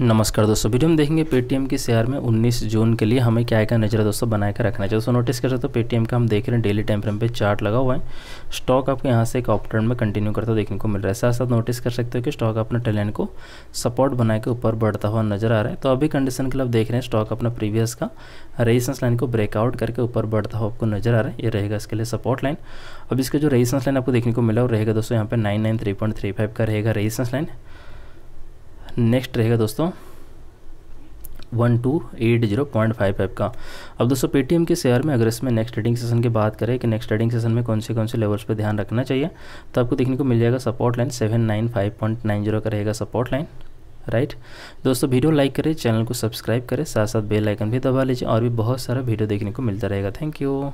नमस्कार दोस्तों वीडियो हम देखेंगे पेटीएम के शेयर में 19 जून के लिए हमें क्या क्या नजर दोस्तों बनाए कर रखना चाहिए दोस्तों नोटिस कर सकते हो पेटीएम का हम देख रहे हैं डेली टाइम फ्रेम पे चार्ट लगा हुआ है स्टॉक आपको यहाँ से एक ऑप्टर्न में कंटिन्यू करता देखने को मिल रहा है साथ साथ नोटिस कर सकते हो कि स्टॉक अपने टैलेंट को सपोर्ट बना के ऊपर बढ़ता हुआ नजर आ रहा है तो अभी कंडीशन के लिए आप देख रहे हैं स्टॉक अपना प्रीवियस का रेजिस्टेंस लाइन को ब्रेकआउट करके ऊपर बढ़ता हुआ आपको नजर आ रहा है ये रहेगा इसके लिए सपोर्ट लाइन अब इसका जो रेजिस्टेंस लाइन आपको देखने को मिला वो रहेगा दोस्तों यहाँ पर नाइन का रहेगा रेजिस्टेंस लाइन नेक्स्ट रहेगा दोस्तों one two eight zero point five five का अब दोस्तों पेटीएम के शेयर में अगर इसमें नेक्स्ट ट्रेडिंग सेशन की बात करें कि नेक्स्ट ट्रेडिंग सेशन में कौन से कौन से लेवल्स पर ध्यान रखना चाहिए तो आपको देखने को मिल जाएगा support line seven nine five point nine zero का रहेगा सपोर्ट लाइन राइट दोस्तों वीडियो लाइक करें चैनल को सब्सक्राइब करें साथ साथ बेल आइकन भी दबा लीजिए और भी बहुत सारा वीडियो देखने को मिलता रहेगा थैंक यू